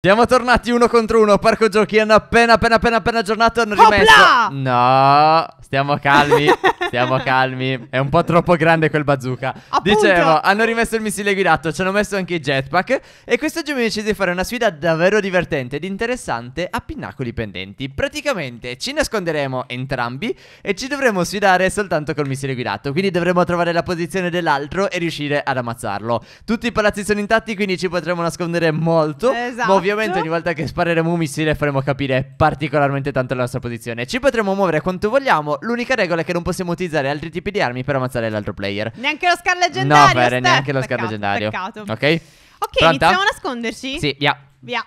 Siamo tornati uno contro uno, parco giochi hanno appena appena appena appena aggiornato hanno rimesso Opla! No, stiamo calmi, stiamo calmi È un po' troppo grande quel bazooka Appunto. Dicevo, hanno rimesso il missile guidato, ci hanno messo anche i jetpack E quest'oggi abbiamo deciso di fare una sfida davvero divertente ed interessante a pinnacoli pendenti Praticamente ci nasconderemo entrambi e ci dovremo sfidare soltanto col missile guidato Quindi dovremo trovare la posizione dell'altro e riuscire ad ammazzarlo Tutti i palazzi sono intatti quindi ci potremo nascondere molto Esatto Ovviamente esatto. ogni volta che spareremo un missile faremo capire particolarmente tanto la nostra posizione. Ci potremo muovere quanto vogliamo, l'unica regola è che non possiamo utilizzare altri tipi di armi per ammazzare l'altro player. Neanche lo scar leggendario. No, Fer, neanche lo scar leggendario. Peccato. Ok? Ok, Pronta? iniziamo a nasconderci? Sì, via. Via.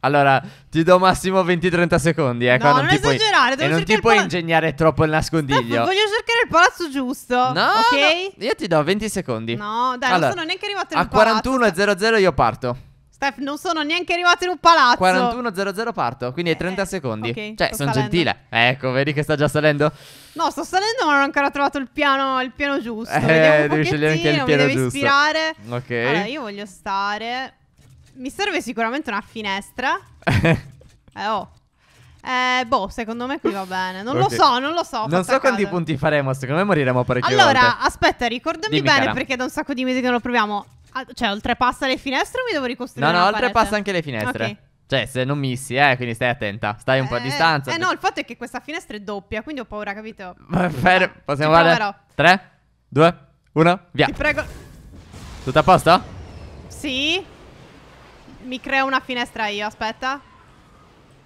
Allora, ti do massimo 20-30 secondi, eh. No, non, non ti esagerare, puoi... E non ti puoi ingegnare troppo il nascondiglio. Stop, voglio cercare il palazzo giusto. No, ok? No. Io ti do 20 secondi. No, dai, allora, non sono neanche arrivato in A 41.00 io parto. Steph, non sono neanche arrivato in un palazzo. 41.00 parto, quindi hai 30 eh, secondi. Okay, cioè, sono gentile. Ecco, vedi che sta già salendo? No, sto salendo, ma non ho ancora trovato il piano, il piano giusto. Eh, devi scegliere anche il piano devi giusto. ispirare. Ok. Allora, io voglio stare. Mi serve sicuramente una finestra. eh, oh. Eh, boh, secondo me qui va bene. Non okay. lo so, non lo so. Non so quanti punti faremo, secondo me moriremo parecchio. Allora, volte. aspetta, ricordami Dimmi bene cara. perché da un sacco di mesi che non lo proviamo. Ah, cioè, oltrepassa le finestre o mi devo ricostruire? No, no, oltrepassa anche le finestre. Ok. Cioè, se non missi, eh, quindi stai attenta. Stai un eh, po' a eh, distanza. Eh, no, il fatto è che questa finestra è doppia, quindi ho paura, capito? Fermo, possiamo fare Tre, due, uno, via. Ti prego. Tutto a posto? Sì. Mi creo una finestra io, aspetta.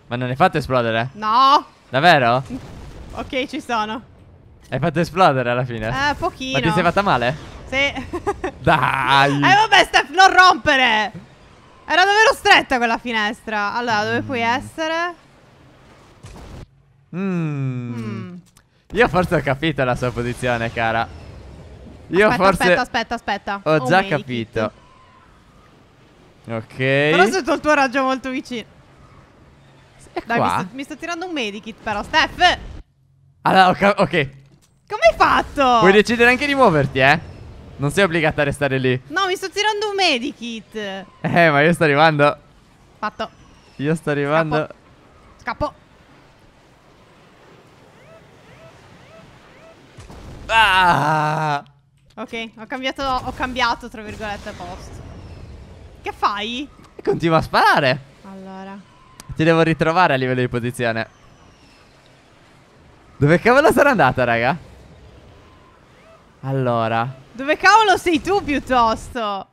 Ma non hai fatto esplodere? No. Davvero? Ok, ci sono. Hai fatto esplodere alla fine? Eh, pochino. Ma ti sei fatta male? Sì. Dai. Eh, vabbè, Steph, non rompere. Era davvero stretta quella finestra. Allora, dove mm. puoi essere? Mmm Mm. Io forse ho capito la sua posizione, cara. Io aspetta, forse. Aspetta, aspetta, aspetta. Ho oh, già capito. Kit. Ok. Però sento il tuo raggio molto vicino. È Dai, mi sto, mi sto, tirando un medikit però, Steph. Allora, ok. Come hai fatto? Puoi decidere anche di muoverti, eh? Non sei obbligata a restare lì. No, mi sto tirando un medikit. Eh, ma io sto arrivando. Fatto. Io sto arrivando. Scappo. Scappo. Ah! Ok, ho cambiato, ho cambiato tra virgolette posto. Che fai? Continua a sparare. Allora. Ti devo ritrovare a livello di posizione Dove cavolo sono andata raga? Allora Dove cavolo sei tu piuttosto?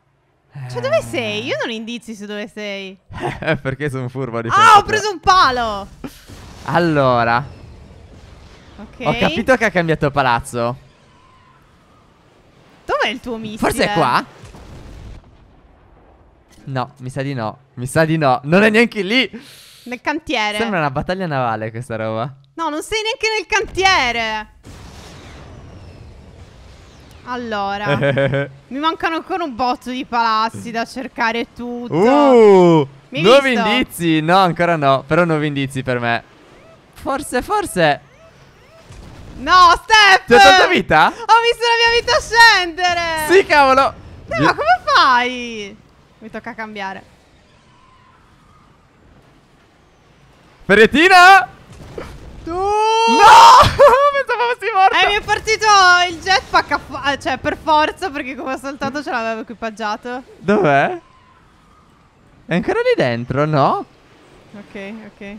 Cioè dove eh. sei? Io non indizi su dove sei Perché sono furbo di Ah oh, ho preso un palo Allora okay. Ho capito che ha cambiato palazzo Dov'è il tuo missile? Forse è qua? No, mi sa di no Mi sa di no Non è neanche lì nel cantiere. Sembra una battaglia navale questa roba. No, non sei neanche nel cantiere. Allora, mi mancano ancora un botto di palazzi da cercare tutto. Uh, nuovi visto? indizi? No, ancora no. Però nuovi indizi per me. Forse, forse. No, Steph! C'è tanta vita? Ho visto la mia vita scendere! Sì, cavolo! Eh, ma come fai? Mi tocca cambiare. Ferretina! Tu! No! Pensavo fossi morto! Eh, mi è partito il jetpack eh, Cioè, per forza, perché come ho saltato ce l'avevo equipaggiato. Dov'è? È ancora lì dentro, no? Ok, ok.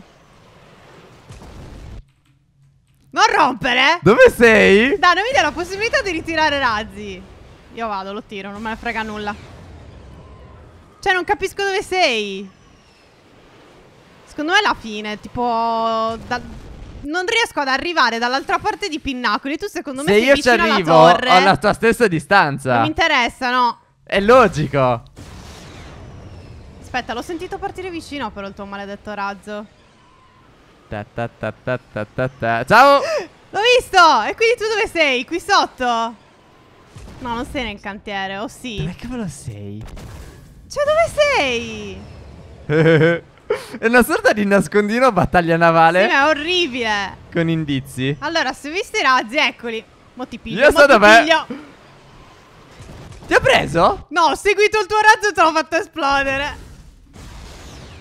Non rompere! Dove sei? Dai, non mi dai la possibilità di ritirare razzi. Io vado, lo tiro, non me ne frega nulla. Cioè, non capisco dove sei secondo me è la fine, tipo... Da, non riesco ad arrivare dall'altra parte di Pinnacoli. Tu secondo me Se sei vicino arrivo, alla torre. Se io ci arrivo, ho la tua stessa distanza. Non mi interessa, no. È logico. Aspetta, l'ho sentito partire vicino però il tuo maledetto razzo. Ta ta ta ta ta ta ta. Ciao! L'ho visto! E quindi tu dove sei? Qui sotto? No, non sei nel cantiere, o oh sì? Dove cavolo sei? Cioè, dove sei? È una sorta di nascondino battaglia navale. Sì, ma è orribile. Con indizi. Allora, se visti i razzi, eccoli. Mo ti piglio. Io sto da me. Ti ha preso? No, ho seguito il tuo razzo e te l'ho fatto esplodere.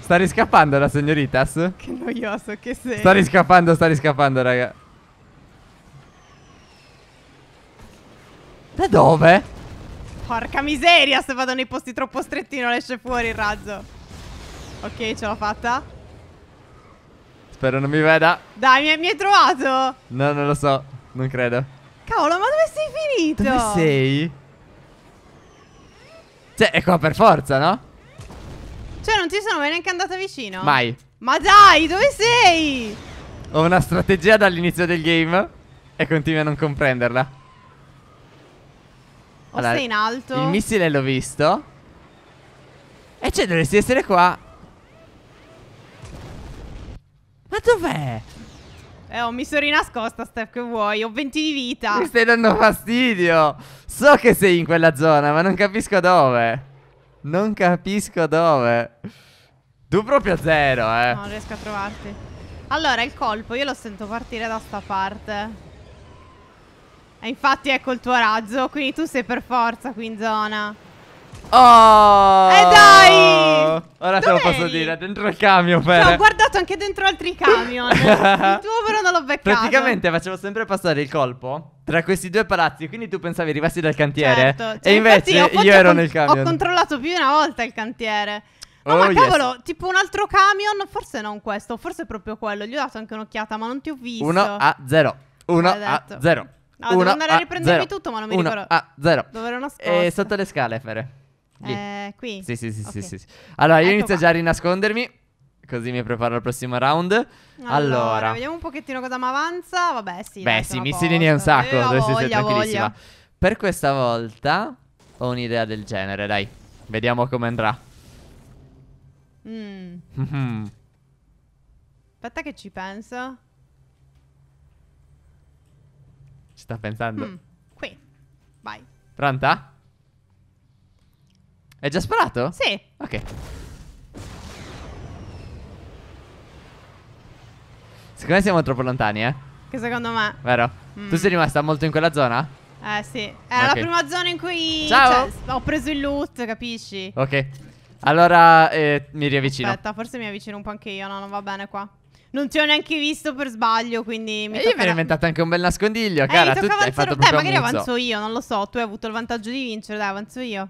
Sta riscappando la signoritas? Che noioso che sei. Sta riscappando, sta riscappando, raga. Da dove? Porca miseria, se vado nei posti troppo stretti non esce fuori il razzo. Ok, ce l'ho fatta. Spero non mi veda. Dai, mi, mi hai trovato. No, non lo so. Non credo. Cavolo, ma dove sei finito? Dove sei? Cioè, è qua per forza, no? Cioè, non ci sono mai neanche andata vicino. Mai. Ma dai, dove sei? Ho una strategia dall'inizio del game e continui a non comprenderla. O allora, sei in alto? Il missile l'ho visto. E cioè, dovresti essere qua. Ma dov'è? Eh, ho mi sono rinascosta, Steph, che vuoi? Ho 20 di vita. Mi stai dando fastidio. So che sei in quella zona, ma non capisco dove. Non capisco dove. Tu proprio zero, eh. non riesco a trovarti. Allora, il colpo, io lo sento partire da sta parte. E infatti ecco il tuo razzo, quindi tu sei per forza qui in zona. Oh! Eh dai! Ora te lo posso dire, dentro il camion per... Cioè, ho guardato anche dentro altri camion Il tuo però non l'ho beccato Praticamente facevo sempre passare il colpo tra questi due palazzi Quindi tu pensavi arrivassi dal cantiere certo. cioè, E invece io, ero nel camion Ho controllato più di una volta il cantiere No, oh, ma cavolo, yes. tipo un altro camion, forse non questo, forse proprio quello. Gli ho dato anche un'occhiata, ma non ti ho visto. 1 a 0. 1 a 0. No, devo andare a riprendermi zero. tutto, ma non mi Uno ricordo. Ah, 0. Dove ero nascosto? Eh, sotto le scale, Fere. Lì. Eh, qui? Sì, sì, sì, okay. sì, sì, Allora, io ecco inizio qua. già a rinascondermi. Così mi preparo al prossimo round. Allora, allora. vediamo un pochettino cosa mi avanza. Vabbè, sì. Beh, sì, mi si è un sacco. Eh, voglia, voglia. Per questa volta ho un'idea del genere, dai. Vediamo come andrà. Mm. Mm-hmm. Aspetta che ci penso. Ci sta pensando. Mm. Qui. Vai. Pronta? È già sparato? Sì. Ok. Secondo me siamo troppo lontani, eh. Che secondo me. Vero? Mm. Tu sei rimasta molto in quella zona? Eh, sì. Era okay. la prima zona in cui. Ciao. Cioè, ho preso il loot, capisci? Ok. Allora eh, mi riavvicino. Aspetta, forse mi avvicino un po' anche io. No, non va bene qua. Non ti ho neanche visto per sbaglio, quindi mi eh, toccherà... Io mi ero inventato anche un bel nascondiglio, eh, Tu hai fatto proprio Dai, magari avanzo io, non lo so. Tu hai avuto il vantaggio di vincere, dai, avanzo io.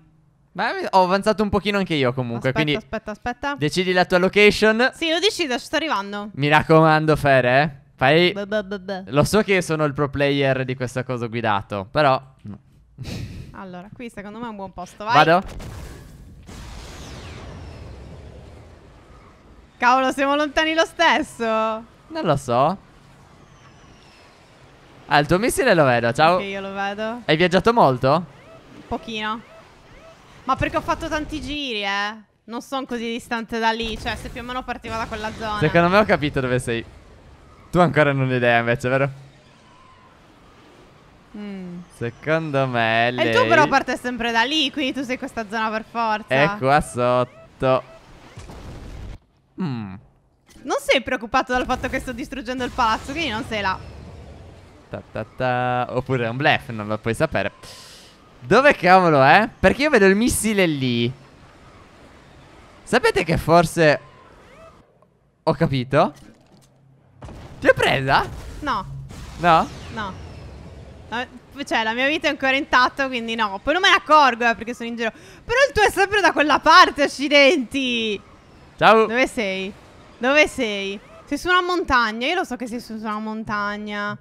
Beh, ho avanzato un pochino anche io comunque. Aspetta, quindi aspetta, aspetta. Decidi la tua location. Sì, lo decido, sto arrivando. Mi raccomando, Fer, eh. Fai... Beh, beh, beh, lo so che sono il pro player di questa cosa guidato, però... Allora, qui secondo me è un buon posto, vai. Vado? Cavolo, siamo lontani lo stesso. Non lo so. Ah, il tuo missile lo vedo, ciao. Anche io lo vedo. Hai viaggiato molto? Un pochino. Ma perché ho fatto tanti giri, eh. Non sono così distante da lì. Cioè, se più o meno partiva da quella zona. Secondo me ho capito dove sei. Tu ancora non hai idea, invece, vero? Mm. Secondo me lei... E tu però parte sempre da lì, quindi tu sei questa zona per forza. È qua sotto. Mm. Non sei preoccupato dal fatto che sto distruggendo il palazzo, quindi non sei là. Ta ta ta. Oppure è un blef, non lo puoi sapere. Dove cavolo è? Perché io vedo il missile lì Sapete che forse Ho capito Ti è presa? No No? No cioè, la mia vita è ancora intatta, quindi no. Poi non me ne accorgo eh, perché sono in giro. Però il tuo è sempre da quella parte, accidenti. Ciao. Dove sei? Dove sei? Sei su una montagna. Io lo so che sei su una montagna.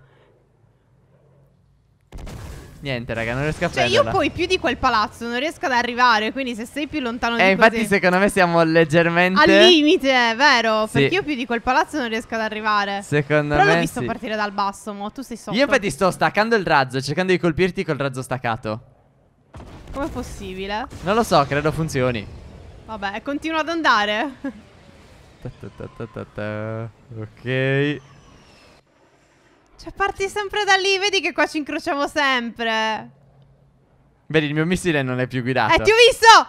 Niente, raga, non riesco a cioè, Cioè, io poi più di quel palazzo non riesco ad arrivare, quindi se sei più lontano eh, di infatti, così... secondo me siamo leggermente... Al limite, vero? Sì. Perché io più di quel palazzo non riesco ad arrivare. Secondo Però me Però l'ho visto sì. partire dal basso, mo. Tu sei sotto. Io infatti sto staccando il razzo, cercando di colpirti col razzo staccato. Com'è possibile? Non lo so, credo funzioni. Vabbè, continua ad andare. Ta ta ta ok. Cioè, parti sempre da lì, vedi che qua ci incrociamo sempre. Vedi, il mio missile non è più guidato. Eh, ti ho visto!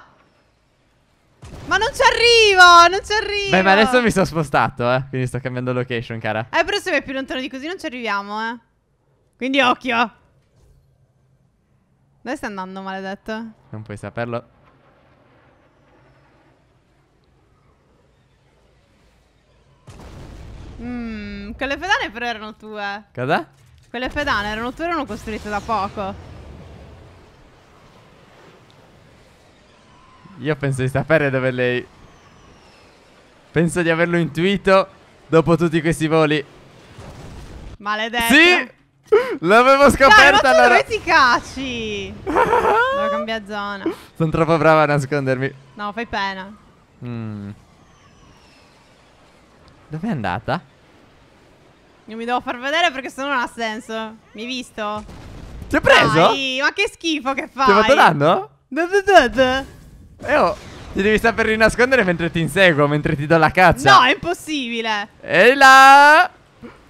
Ma non ci arrivo, non ci arrivo. Beh, ma adesso mi sono spostato, eh. Quindi sto cambiando location, cara. Eh, però se vai più lontano di così non ci arriviamo, eh. Quindi occhio. Dove sta andando, maledetto? Non puoi saperlo. Mmm, quelle pedane però erano tue. Cosa? Quelle pedane erano tue, erano costruite da poco. Io penso di sapere dove lei... Penso di averlo intuito dopo tutti questi voli. Maledetto. Sì! L'avevo scoperta Dai, ma allora. dove ti caci? Devo cambiare zona. Sono troppo brava a nascondermi. No, fai pena. Mmm. Dove è andata? Non mi devo far vedere perché se no non ha senso. Mi hai visto? Ti ho preso? Dai, ma che schifo che fai. Ti ho fatto danno? E oh, ti devi stare per rinascondere mentre ti inseguo, mentre ti do la caccia. No, è impossibile. Ehi là!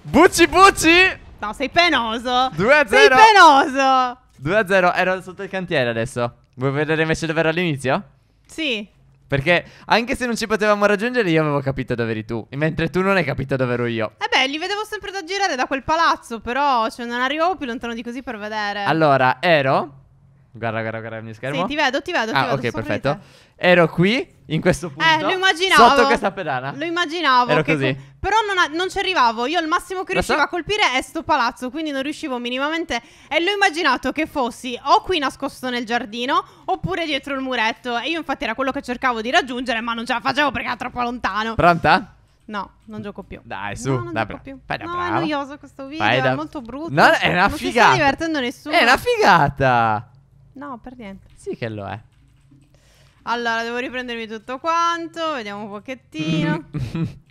Bucci bucci! No, sei penoso. 2 a 0. Sei penoso. 2 a 0, ero sotto il cantiere adesso. Vuoi vedere invece dove ero all'inizio? Sì. Perché anche se non ci potevamo raggiungere, io avevo capito dove eri tu. Mentre tu non hai capito dove ero io. Eh beh, li vedevo sempre da girare da quel palazzo, però cioè, non arrivavo più lontano di così per vedere. Allora, ero Guarda, guarda, guarda il mio schermo. Sì, ti vedo, ti vedo. Ti ah, vedo, ok, perfetto. Ero qui, in questo eh, punto. Eh, lo immaginavo. Sotto questa pedana. Lo immaginavo. Ero così. Co- però non, a- non, ci arrivavo. Io il massimo che riuscivo a colpire è sto palazzo, quindi non riuscivo minimamente. E l'ho immaginato che fossi o qui nascosto nel giardino, oppure dietro il muretto. E io infatti era quello che cercavo di raggiungere, ma non ce la facevo perché era troppo lontano. Pronta? No, non gioco più. Dai, su, no, non dai, gioco bra- più. Fai no, è noioso questo video, da... è molto brutto. No, è una non figata. Non si sta divertendo nessuno. È una figata. No, per niente. Sì che lo è. Allora, devo riprendermi tutto quanto. Vediamo un pochettino.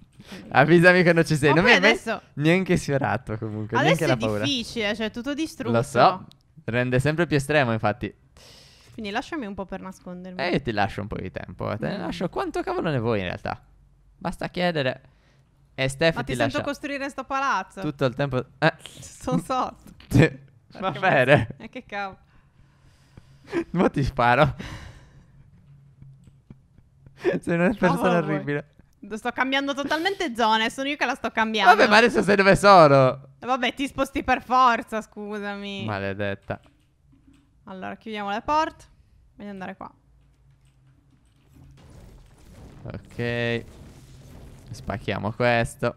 Avvisami quando ci sei. Okay, non mi adesso... neanche sfiorato comunque. Adesso è difficile, cioè tutto distrutto. Lo so. Rende sempre più estremo, infatti. Quindi lasciami un po' per nascondermi. Eh, ti lascio un po' di tempo. Eh, te ne mm. lascio quanto cavolo ne vuoi in realtà. Basta chiedere. E Steph Ma ti, ti sento lascia... costruire sto palazzo. Tutto il tempo... Eh. Sono sotto. Va bene. E eh, che cavolo. Ma ti sparo. Sei una persona orribile. Sto cambiando totalmente zone, sono io che la sto cambiando. Vabbè, ma adesso sei dove sono. Vabbè, ti sposti per forza, scusami. Maledetta. Allora, chiudiamo le porte. Voglio andare qua. Ok. Spacchiamo questo.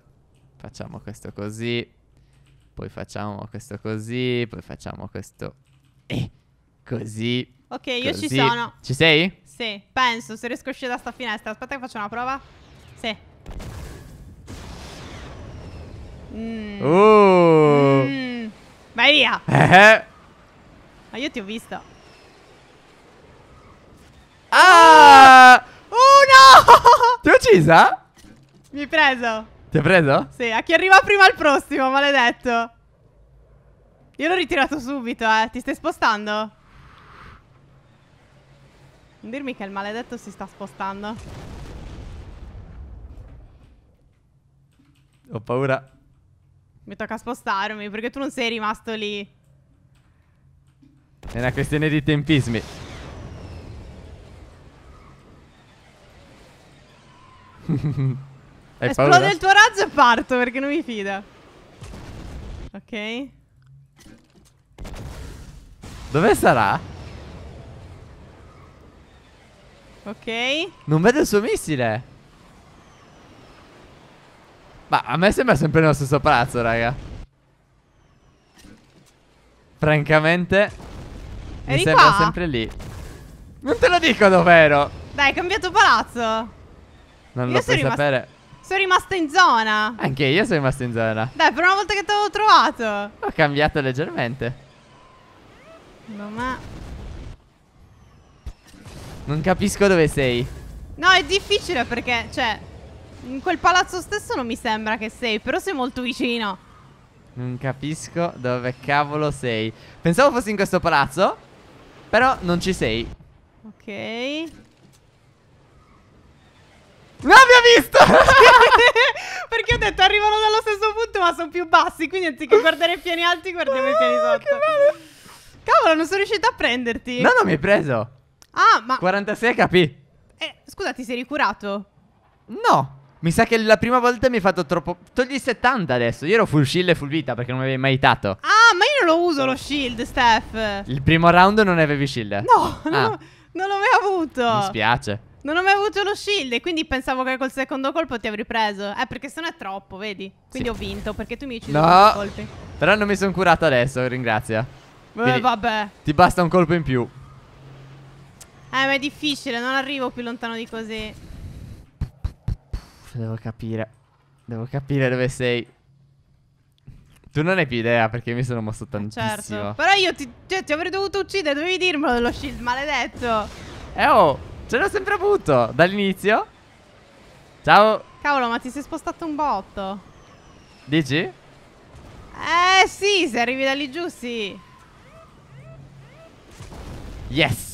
Facciamo questo così. Poi facciamo questo così. Poi facciamo questo... Eh. Così. Ok, io ci sono. Ci sei? Sì, penso, se riesco a uscire da sta finestra. Aspetta che faccio una prova. Sì. Mm. Uh. Mm. Vai via. Eh. Ma io ti ho visto. Ah! Oh no! Ti ho uccisa? Mi hai preso. Ti hai preso? Sì, a chi arriva prima al prossimo, maledetto. Io l'ho ritirato subito, eh. Ti stai spostando? Non dirmi che il maledetto si sta spostando. Ho paura. Mi tocca spostarmi perché tu non sei rimasto lì. È una questione di tempismi. Hai Esplode paura? il tuo razzo e parto perché non mi fida. Ok. Dove sarà? Ok. Non vedo il suo missile. Ma a me sembra sempre nello stesso palazzo, raga. Francamente. Eri mi sembra qua? sempre lì. Non te lo dico dov'ero. Dai, hai cambiato palazzo. Non io lo puoi sapere. Sono rimasta in zona. Anche io sono rimasta in zona. Dai, per una volta che ti avevo trovato. Ho cambiato leggermente. No, ma... Non capisco dove sei. No, è difficile perché, cioè, in quel palazzo stesso non mi sembra che sei, però sei molto vicino. Non capisco dove cavolo sei. Pensavo fossi in questo palazzo, però non ci sei. Ok. Non mi ha visto! perché ho detto arrivano dallo stesso punto ma sono più bassi, quindi anziché guardare i piani alti guardiamo i piani ah, sotto. Cavolo, non sono riuscito a prenderti. No, non mi hai preso. Ah, ma... 46 HP. Eh, scusa, ti sei ricurato? No. Mi sa che la prima volta mi hai fatto troppo... Togli 70 adesso. Io ero full shield e full vita perché non mi avevi mai itato. Ah, ma io non lo uso lo shield, Steph. Il primo round non avevi shield? No, ah. non, non l'ho mai avuto. Mi spiace. Non ho mai avuto lo shield e quindi pensavo che col secondo colpo ti avrei preso. Eh, perché se no è troppo, vedi? Quindi sì. ho vinto perché tu mi hai ucciso no. colpi. Però non mi sono curato adesso, ringrazia. Beh, vabbè. Ti basta un colpo in più. Eh, ma è difficile, non arrivo più lontano di così. Devo capire. Devo capire dove sei. Tu non hai più idea perché mi sono mosso eh, certo. tantissimo. Certo. Però io ti, cioè, ti avrei dovuto uccidere, dovevi dirmelo dello shield, maledetto. Eh oh, ce l'ho sempre avuto dall'inizio. Ciao. Cavolo, ma ti sei spostato un botto. Dici? Eh sì, se arrivi da lì giù, sì. Yes.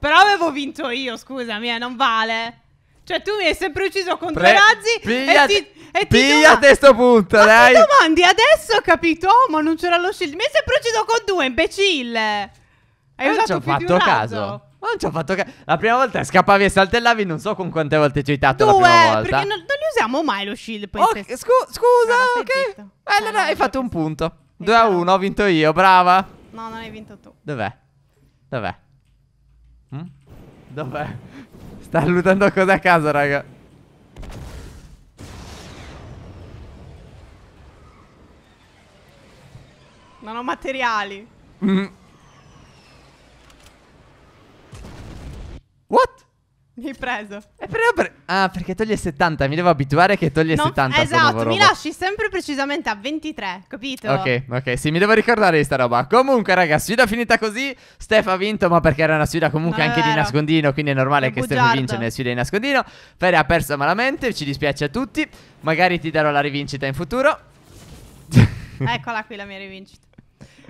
Però avevo vinto io, scusami, eh, non vale. Cioè, tu mi hai sempre ucciso con Pre- due razzi piglia, e ti. E piglia ti sto punto, dai. Ma domandi adesso, ho capito? Oh, ma non c'era lo shield. Mi hai sempre ucciso con due, imbecille. Hai non ci ho fatto caso. Non ci ho fatto caso. La prima volta scappavi e saltellavi, non so con quante volte ci hai dato Due, la prima volta. perché non, non li usiamo mai lo shield. Poi okay, scu- scusa, allora, ah, ok. Eh, allora no, ah, hai fatto un punto. 2 a 1, ho vinto io, brava. No, non hai vinto tu. Dov'è? Dov'è? Hm? Dov'è? Sta lootando cose a caso, raga. Non ho materiali. Mm. Mi hai preso. Eh, però per... Ah, perché toglie 70. Mi devo abituare che toglie no, 70. Esatto, mi lasci sempre precisamente a 23, capito? Ok, ok, sì, mi devo ricordare di sta roba. Comunque, raga, sfida finita così. Steph ha vinto, ma perché era una sfida comunque anche di nascondino. Quindi è normale è che bugiardo. Steph vince nelle sfide di nascondino. Fere ha perso malamente, ci dispiace a tutti. Magari ti darò la rivincita in futuro. Eccola qui la mia rivincita.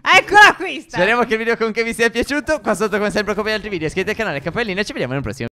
Eccola qui! Sta. Speriamo che il video con che vi sia piaciuto. Qua sotto, come sempre, come gli altri video, iscrivetevi al canale, cappellino e ci vediamo nel prossimo.